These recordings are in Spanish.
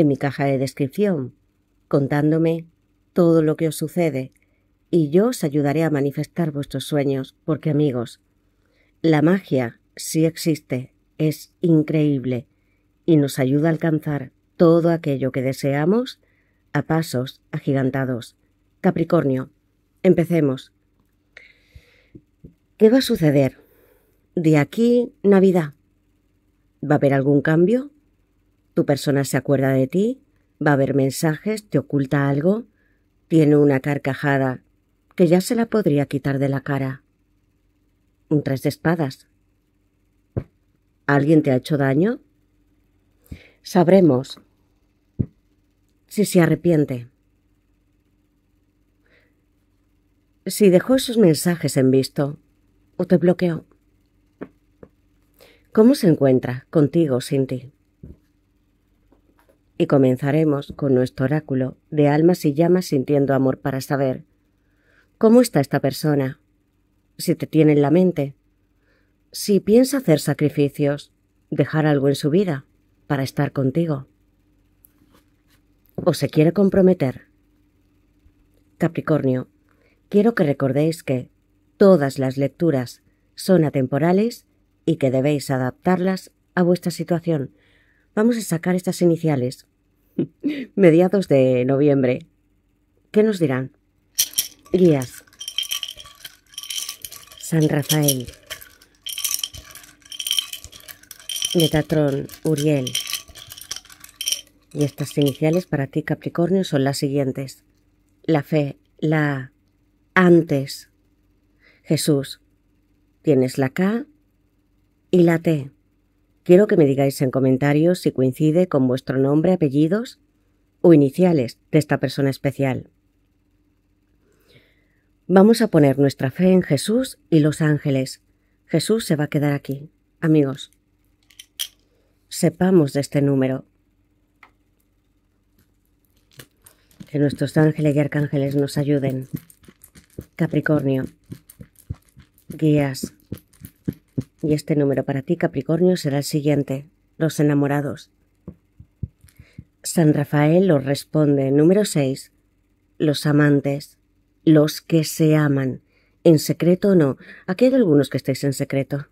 en mi caja de descripción, contándome todo lo que os sucede, y yo os ayudaré a manifestar vuestros sueños, porque amigos, la magia sí existe, es increíble, y nos ayuda a alcanzar todo aquello que deseamos a pasos agigantados. Capricornio, empecemos. ¿Qué va a suceder? De aquí, Navidad. ¿Va a haber algún cambio? Tu persona se acuerda de ti, va a ver mensajes, te oculta algo, tiene una carcajada que ya se la podría quitar de la cara. Un tres de espadas. ¿Alguien te ha hecho daño? Sabremos si se arrepiente. Si dejó esos mensajes en visto o te bloqueó. ¿Cómo se encuentra contigo sin ti? y comenzaremos con nuestro oráculo de almas y llamas sintiendo amor para saber cómo está esta persona, si te tiene en la mente, si piensa hacer sacrificios, dejar algo en su vida para estar contigo, o se quiere comprometer. Capricornio, quiero que recordéis que todas las lecturas son atemporales y que debéis adaptarlas a vuestra situación. Vamos a sacar estas iniciales Mediados de noviembre. ¿Qué nos dirán? Guías. San Rafael. Metatron, Uriel. Y estas iniciales para ti, Capricornio, son las siguientes. La fe, la antes. Jesús. Tienes la K y la T. Quiero que me digáis en comentarios si coincide con vuestro nombre, apellidos o iniciales de esta persona especial. Vamos a poner nuestra fe en Jesús y los ángeles. Jesús se va a quedar aquí, amigos. Sepamos de este número. Que nuestros ángeles y arcángeles nos ayuden. Capricornio. Guías, y este número para ti, Capricornio, será el siguiente, los enamorados. San Rafael os responde, número 6, los amantes, los que se aman, en secreto o no, aquí hay algunos que estáis en secreto.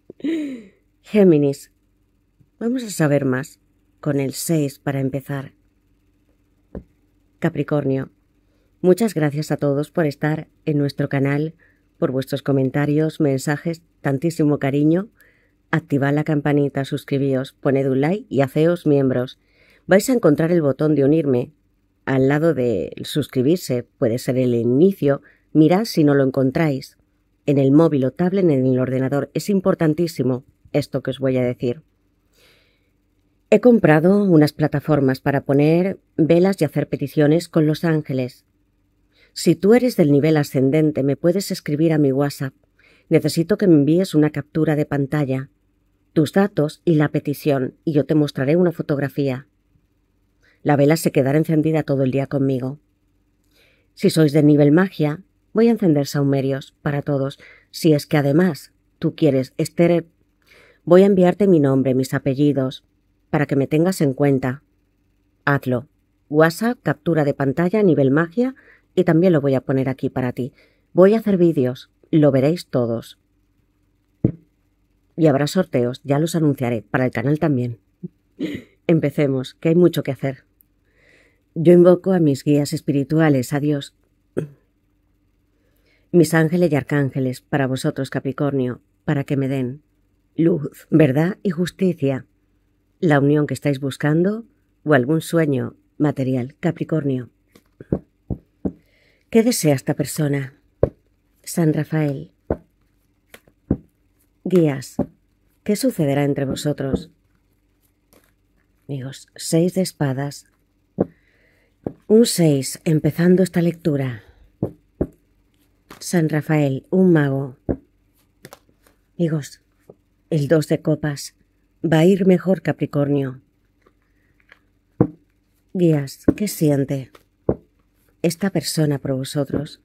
Géminis, vamos a saber más, con el 6 para empezar. Capricornio, muchas gracias a todos por estar en nuestro canal por vuestros comentarios, mensajes, tantísimo cariño. Activad la campanita, suscribíos, poned un like y hacéos miembros. Vais a encontrar el botón de unirme al lado de suscribirse, puede ser el inicio. Mirad si no lo encontráis. En el móvil o tablet, en el ordenador. Es importantísimo esto que os voy a decir. He comprado unas plataformas para poner velas y hacer peticiones con los ángeles. Si tú eres del nivel ascendente, me puedes escribir a mi WhatsApp. Necesito que me envíes una captura de pantalla, tus datos y la petición, y yo te mostraré una fotografía. La vela se quedará encendida todo el día conmigo. Si sois de nivel magia, voy a encender saumerios para todos, si es que además tú quieres estere... Voy a enviarte mi nombre, mis apellidos, para que me tengas en cuenta. Hazlo. WhatsApp, captura de pantalla, nivel magia, y también lo voy a poner aquí para ti. Voy a hacer vídeos, lo veréis todos. Y habrá sorteos, ya los anunciaré, para el canal también. Empecemos, que hay mucho que hacer. Yo invoco a mis guías espirituales, a Dios. Mis ángeles y arcángeles, para vosotros, Capricornio, para que me den luz, verdad y justicia, la unión que estáis buscando o algún sueño material, Capricornio. ¿Qué desea esta persona? San Rafael. Guías. ¿Qué sucederá entre vosotros? Amigos, seis de espadas. Un seis, empezando esta lectura. San Rafael, un mago. Amigos, el dos de copas. Va a ir mejor Capricornio. Guías, ¿qué siente? esta persona por vosotros.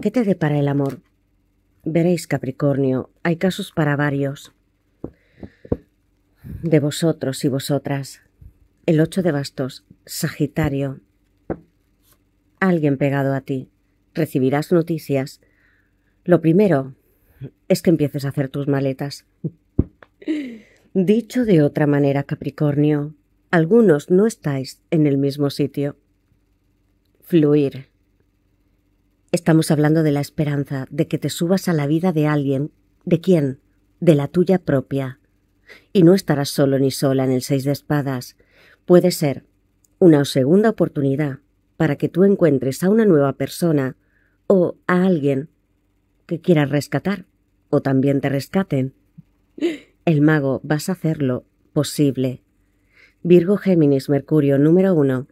¿Qué te depara el amor? Veréis, Capricornio, hay casos para varios. De vosotros y vosotras. El ocho de bastos, Sagitario. Alguien pegado a ti. Recibirás noticias. Lo primero es que empieces a hacer tus maletas. Dicho de otra manera, Capricornio, algunos no estáis en el mismo sitio. Fluir. Estamos hablando de la esperanza, de que te subas a la vida de alguien. ¿De quién? De la tuya propia. Y no estarás solo ni sola en el seis de espadas. Puede ser una segunda oportunidad para que tú encuentres a una nueva persona o a alguien que quieras rescatar o también te rescaten. El mago, vas a hacerlo posible. Virgo Géminis Mercurio número uno.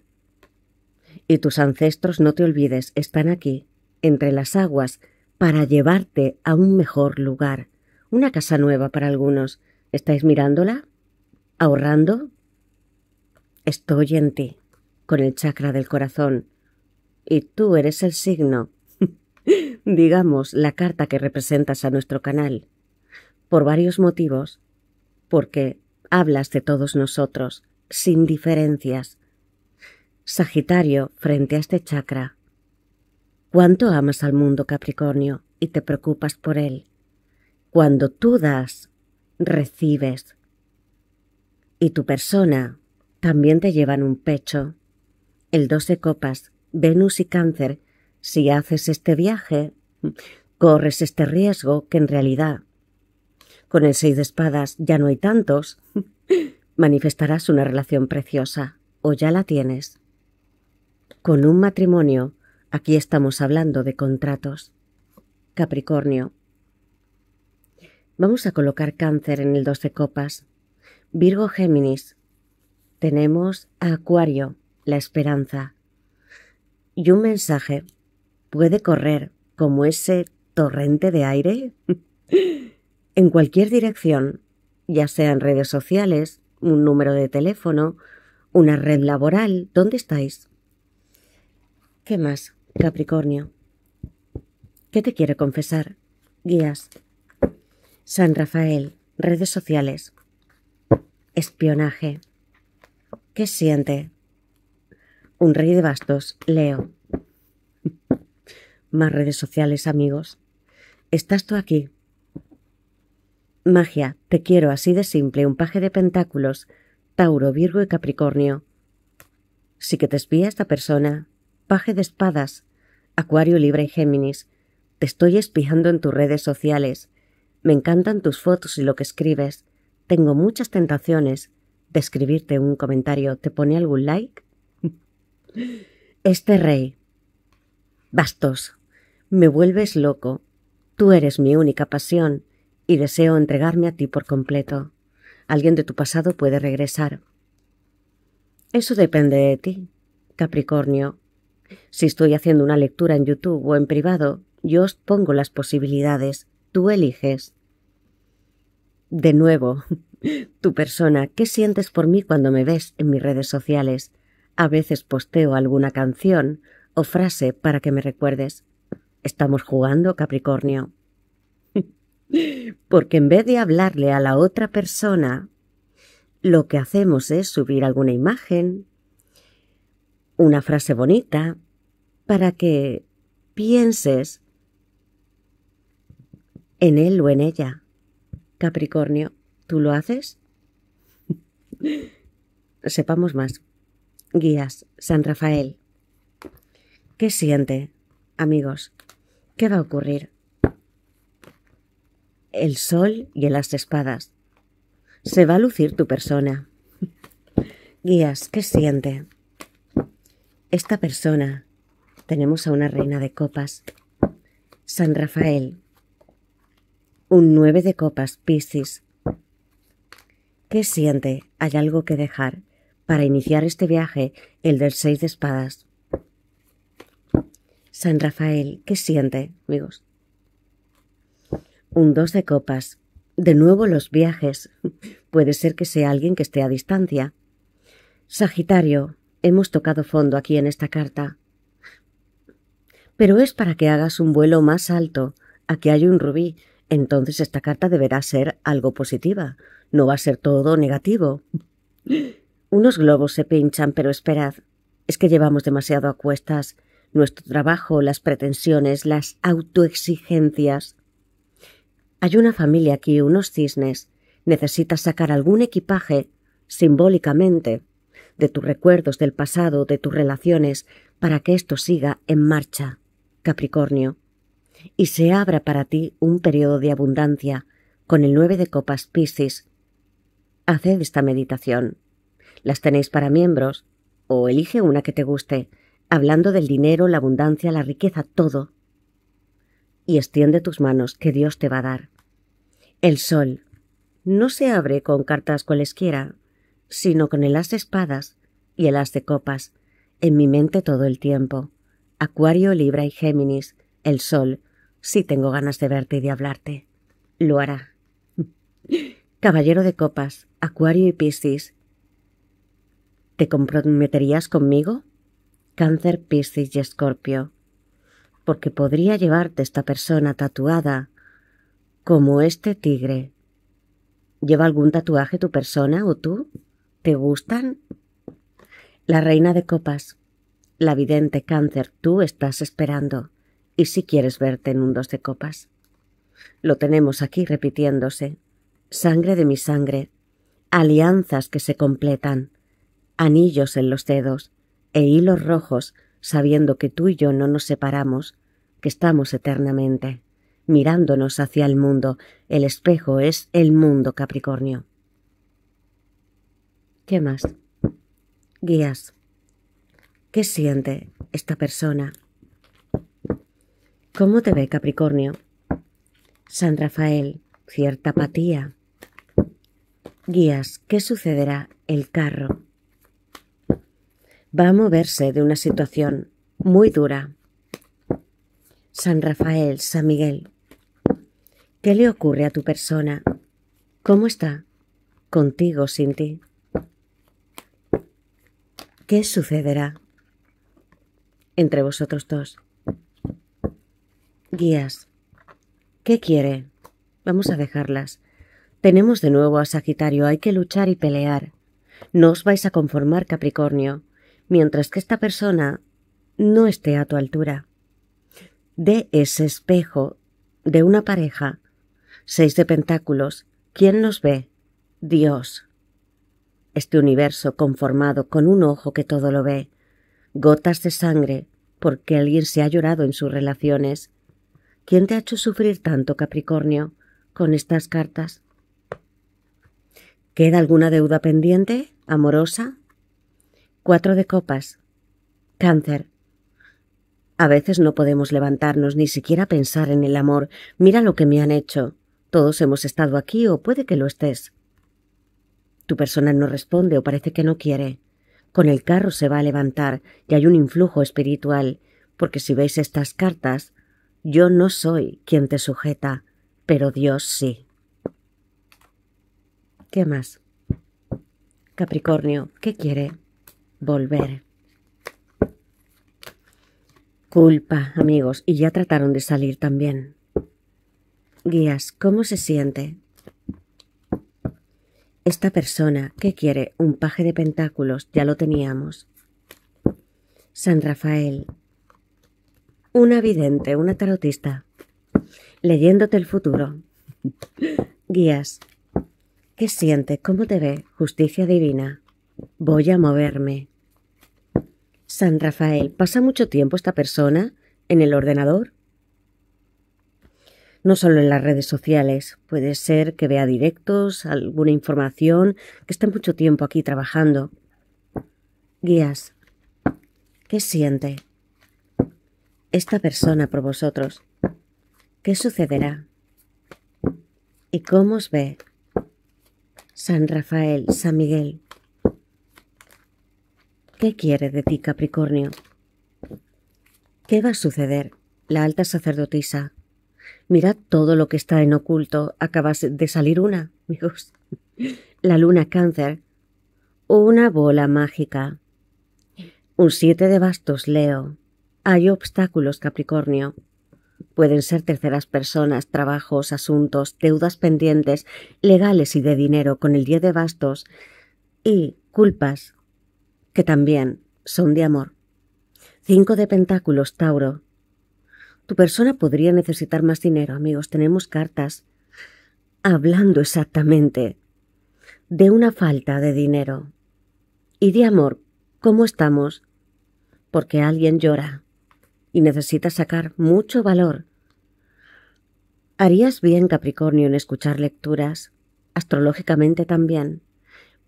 Y tus ancestros, no te olvides, están aquí, entre las aguas, para llevarte a un mejor lugar. Una casa nueva para algunos. ¿Estáis mirándola? ¿Ahorrando? Estoy en ti, con el chakra del corazón. Y tú eres el signo, digamos, la carta que representas a nuestro canal. Por varios motivos. Porque hablas de todos nosotros, sin diferencias, Sagitario, frente a este chakra. ¿Cuánto amas al mundo Capricornio y te preocupas por él? Cuando tú das, recibes. Y tu persona también te lleva en un pecho. El 12 copas, Venus y Cáncer, si haces este viaje, corres este riesgo que en realidad, con el 6 de espadas ya no hay tantos, manifestarás una relación preciosa o ya la tienes. Con un matrimonio, aquí estamos hablando de contratos. Capricornio. Vamos a colocar cáncer en el 12 copas. Virgo Géminis. Tenemos a Acuario, la esperanza. Y un mensaje puede correr como ese torrente de aire en cualquier dirección, ya sea en redes sociales, un número de teléfono, una red laboral, ¿dónde estáis? ¿Qué más, Capricornio? ¿Qué te quiere confesar? Guías. San Rafael, redes sociales. Espionaje. ¿Qué siente? Un rey de bastos, Leo. Más redes sociales, amigos. Estás tú aquí. Magia, te quiero así de simple, un paje de pentáculos, Tauro, Virgo y Capricornio. Sí que te espía esta persona. Paje de Espadas, Acuario Libre y Géminis, te estoy espiando en tus redes sociales. Me encantan tus fotos y lo que escribes. Tengo muchas tentaciones de escribirte un comentario. ¿Te pone algún like? Este rey. Bastos, me vuelves loco. Tú eres mi única pasión y deseo entregarme a ti por completo. Alguien de tu pasado puede regresar. Eso depende de ti, Capricornio. Si estoy haciendo una lectura en YouTube o en privado, yo os pongo las posibilidades, tú eliges. De nuevo, tu persona, ¿qué sientes por mí cuando me ves en mis redes sociales? A veces posteo alguna canción o frase para que me recuerdes. Estamos jugando, Capricornio. Porque en vez de hablarle a la otra persona, lo que hacemos es subir alguna imagen, una frase bonita para que pienses en él o en ella. Capricornio, ¿tú lo haces? Sepamos más. Guías, San Rafael. ¿Qué siente, amigos? ¿Qué va a ocurrir? El sol y las espadas. Se va a lucir tu persona. Guías, ¿qué siente? Esta persona, tenemos a una reina de copas, San Rafael, un nueve de copas, Piscis. ¿Qué siente? ¿Hay algo que dejar para iniciar este viaje, el del seis de espadas? San Rafael, ¿qué siente, amigos? Un dos de copas. De nuevo los viajes. Puede ser que sea alguien que esté a distancia. Sagitario, Hemos tocado fondo aquí en esta carta. Pero es para que hagas un vuelo más alto. Aquí hay un rubí. Entonces esta carta deberá ser algo positiva. No va a ser todo negativo. Unos globos se pinchan, pero esperad. Es que llevamos demasiado a cuestas. Nuestro trabajo, las pretensiones, las autoexigencias. Hay una familia aquí, unos cisnes. Necesitas sacar algún equipaje, simbólicamente de tus recuerdos del pasado, de tus relaciones, para que esto siga en marcha, Capricornio, y se abra para ti un periodo de abundancia, con el nueve de copas Piscis. Haced esta meditación. Las tenéis para miembros, o elige una que te guste, hablando del dinero, la abundancia, la riqueza, todo. Y extiende tus manos, que Dios te va a dar. El sol. No se abre con cartas cualesquiera, sino con el as de espadas y el as de copas, en mi mente todo el tiempo. Acuario, Libra y Géminis, el sol, si tengo ganas de verte y de hablarte. Lo hará. Caballero de copas, Acuario y Piscis. ¿Te comprometerías conmigo? Cáncer, Piscis y Escorpio. Porque podría llevarte esta persona tatuada como este tigre. ¿Lleva algún tatuaje tu persona o tú? ¿Te gustan? La reina de copas. La vidente cáncer, tú estás esperando. Y si quieres verte en un dos de copas. Lo tenemos aquí repitiéndose. Sangre de mi sangre. Alianzas que se completan. Anillos en los dedos. E hilos rojos, sabiendo que tú y yo no nos separamos, que estamos eternamente mirándonos hacia el mundo. El espejo es el mundo, Capricornio. ¿Qué más? Guías. ¿Qué siente esta persona? ¿Cómo te ve Capricornio? San Rafael, cierta apatía. Guías, ¿qué sucederá? El carro. Va a moverse de una situación muy dura. San Rafael, San Miguel. ¿Qué le ocurre a tu persona? ¿Cómo está? Contigo, sin ti. ¿Qué sucederá entre vosotros dos? Guías, ¿qué quiere? Vamos a dejarlas. Tenemos de nuevo a Sagitario, hay que luchar y pelear. No os vais a conformar, Capricornio, mientras que esta persona no esté a tu altura. De ese espejo, de una pareja, seis de pentáculos, ¿quién nos ve? Dios este universo conformado con un ojo que todo lo ve, gotas de sangre, porque alguien se ha llorado en sus relaciones. ¿Quién te ha hecho sufrir tanto, Capricornio, con estas cartas? ¿Queda alguna deuda pendiente, amorosa? Cuatro de copas. Cáncer. A veces no podemos levantarnos ni siquiera pensar en el amor. Mira lo que me han hecho. Todos hemos estado aquí o puede que lo estés. Tu persona no responde o parece que no quiere. Con el carro se va a levantar y hay un influjo espiritual, porque si veis estas cartas, yo no soy quien te sujeta, pero Dios sí. ¿Qué más? Capricornio, ¿qué quiere? Volver. Culpa, amigos, y ya trataron de salir también. Guías, ¿cómo se siente? Esta persona que quiere un paje de pentáculos ya lo teníamos. San Rafael. Una vidente, una tarotista. Leyéndote el futuro. Guías. ¿Qué siente? ¿Cómo te ve? Justicia divina. Voy a moverme. San Rafael, ¿pasa mucho tiempo esta persona en el ordenador? no solo en las redes sociales, puede ser que vea directos, alguna información, que está mucho tiempo aquí trabajando. Guías, ¿qué siente esta persona por vosotros? ¿Qué sucederá? ¿Y cómo os ve San Rafael, San Miguel? ¿Qué quiere de ti Capricornio? ¿Qué va a suceder? La alta sacerdotisa Mirad todo lo que está en oculto. Acabas de salir una, amigos. La luna cáncer. Una bola mágica. Un siete de bastos, Leo. Hay obstáculos, Capricornio. Pueden ser terceras personas, trabajos, asuntos, deudas pendientes, legales y de dinero con el diez de bastos, y culpas, que también son de amor. Cinco de pentáculos, Tauro. Tu persona podría necesitar más dinero, amigos. Tenemos cartas hablando exactamente de una falta de dinero. Y de amor, ¿cómo estamos? Porque alguien llora y necesita sacar mucho valor. Harías bien, Capricornio, en escuchar lecturas, astrológicamente también.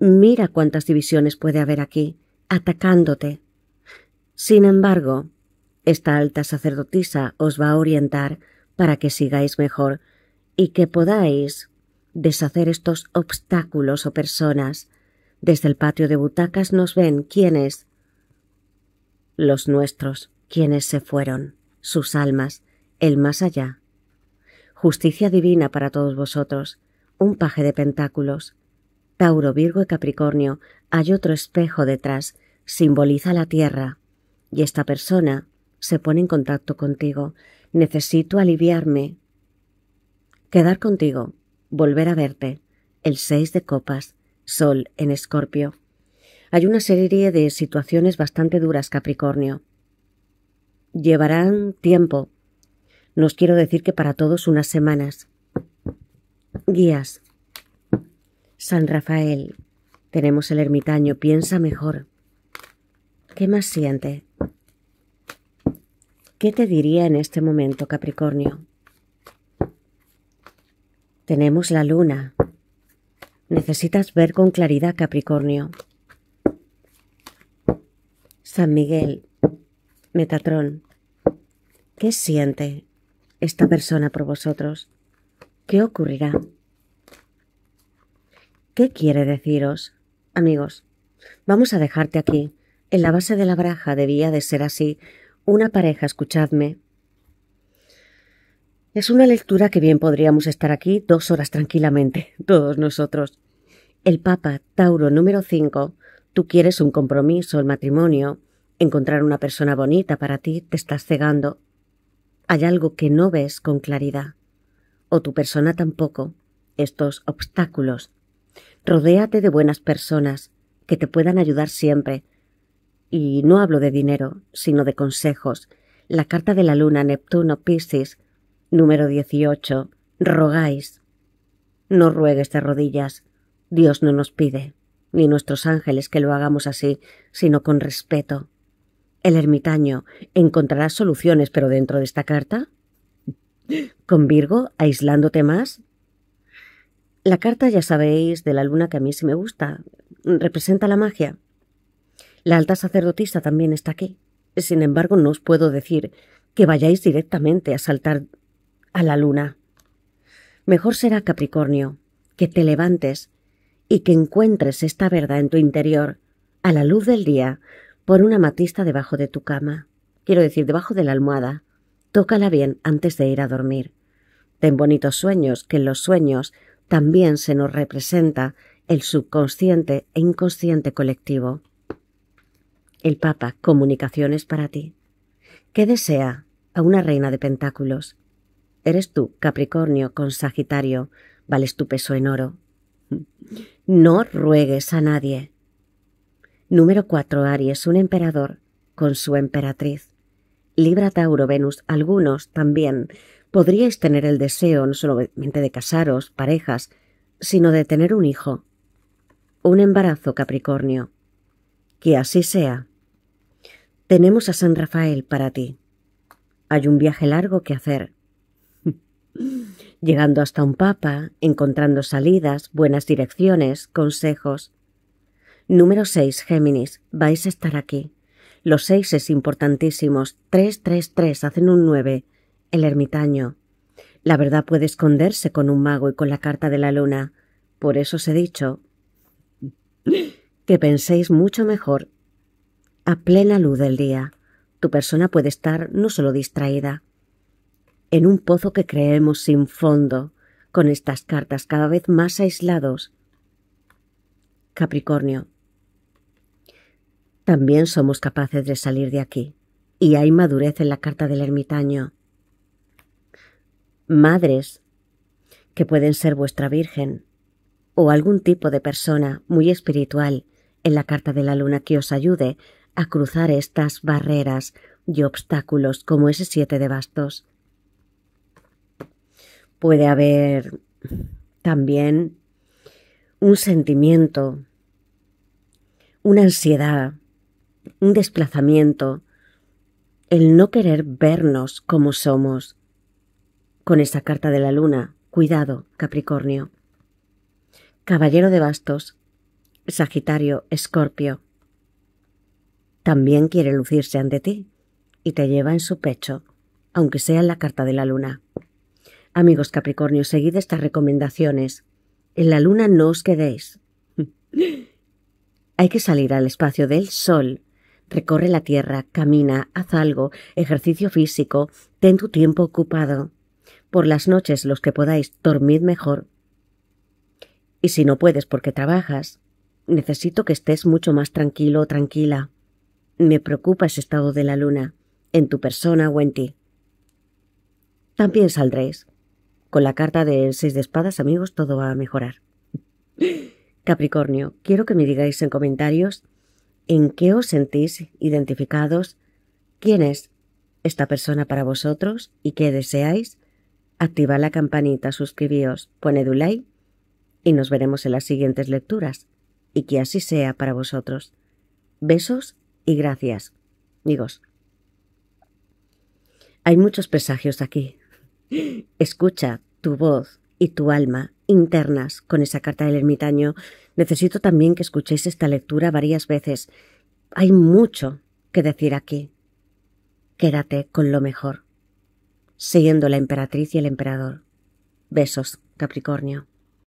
Mira cuántas divisiones puede haber aquí, atacándote. Sin embargo, esta alta sacerdotisa os va a orientar para que sigáis mejor y que podáis deshacer estos obstáculos o personas. Desde el patio de butacas nos ven quiénes. Los nuestros, quienes se fueron, sus almas, el más allá. Justicia divina para todos vosotros, un paje de pentáculos. Tauro, Virgo y Capricornio, hay otro espejo detrás, simboliza la tierra. Y esta persona se pone en contacto contigo. Necesito aliviarme. Quedar contigo. Volver a verte. El 6 de copas. Sol en escorpio. Hay una serie de situaciones bastante duras, Capricornio. Llevarán tiempo. Nos quiero decir que para todos unas semanas. Guías. San Rafael. Tenemos el ermitaño. Piensa mejor. ¿Qué más siente? ¿Qué te diría en este momento, Capricornio? Tenemos la luna. Necesitas ver con claridad, Capricornio. San Miguel, Metatrón, ¿qué siente esta persona por vosotros? ¿Qué ocurrirá? ¿Qué quiere deciros? Amigos, vamos a dejarte aquí. En la base de la braja debía de ser así, una pareja, escuchadme. Es una lectura que bien podríamos estar aquí dos horas tranquilamente, todos nosotros. El Papa Tauro número 5, tú quieres un compromiso, el matrimonio, encontrar una persona bonita para ti, te estás cegando. Hay algo que no ves con claridad, o tu persona tampoco, estos obstáculos. Rodéate de buenas personas que te puedan ayudar siempre, y no hablo de dinero, sino de consejos. La carta de la luna Neptuno Piscis, número 18. Rogáis. No ruegues de rodillas. Dios no nos pide, ni nuestros ángeles que lo hagamos así, sino con respeto. El ermitaño encontrará soluciones, pero dentro de esta carta. ¿Con Virgo, aislándote más? La carta, ya sabéis, de la luna que a mí sí me gusta. Representa la magia. La alta sacerdotisa también está aquí. Sin embargo, no os puedo decir que vayáis directamente a saltar a la luna. Mejor será, Capricornio, que te levantes y que encuentres esta verdad en tu interior, a la luz del día, por una matista debajo de tu cama. Quiero decir, debajo de la almohada. Tócala bien antes de ir a dormir. Ten bonitos sueños, que en los sueños también se nos representa el subconsciente e inconsciente colectivo. El Papa, comunicaciones para ti. ¿Qué desea a una reina de pentáculos? Eres tú, Capricornio, con Sagitario, vales tu peso en oro. No ruegues a nadie. Número 4. Aries, un emperador, con su emperatriz. Libra Tauro Venus, algunos también podríais tener el deseo no solamente de casaros, parejas, sino de tener un hijo. Un embarazo Capricornio. Que así sea. Tenemos a San Rafael para ti. Hay un viaje largo que hacer. Llegando hasta un papa, encontrando salidas, buenas direcciones, consejos. Número 6, Géminis. Vais a estar aquí. Los es importantísimos. tres, hacen un 9. El ermitaño. La verdad puede esconderse con un mago y con la carta de la luna. Por eso os he dicho que penséis mucho mejor a plena luz del día, tu persona puede estar no solo distraída, en un pozo que creemos sin fondo, con estas cartas cada vez más aislados. Capricornio. También somos capaces de salir de aquí, y hay madurez en la carta del ermitaño. Madres, que pueden ser vuestra Virgen, o algún tipo de persona muy espiritual en la carta de la luna que os ayude a cruzar estas barreras y obstáculos como ese siete de bastos. Puede haber también un sentimiento, una ansiedad, un desplazamiento, el no querer vernos como somos. Con esa carta de la luna, cuidado, Capricornio. Caballero de bastos, Sagitario, Escorpio, también quiere lucirse ante ti y te lleva en su pecho, aunque sea en la carta de la luna. Amigos Capricornio, seguid estas recomendaciones. En la luna no os quedéis. Hay que salir al espacio del sol. Recorre la tierra, camina, haz algo, ejercicio físico, ten tu tiempo ocupado. Por las noches, los que podáis, dormid mejor. Y si no puedes porque trabajas, necesito que estés mucho más tranquilo o tranquila. Me preocupa ese estado de la luna, en tu persona o en ti. También saldréis. Con la carta de seis de espadas, amigos, todo va a mejorar. Capricornio, quiero que me digáis en comentarios en qué os sentís identificados, quién es esta persona para vosotros y qué deseáis. Activa la campanita, suscribíos, poned un like y nos veremos en las siguientes lecturas, y que así sea para vosotros. Besos y gracias, amigos. Hay muchos presagios aquí. Escucha tu voz y tu alma internas con esa carta del ermitaño. Necesito también que escuchéis esta lectura varias veces. Hay mucho que decir aquí. Quédate con lo mejor. Siguiendo la emperatriz y el emperador. Besos, Capricornio.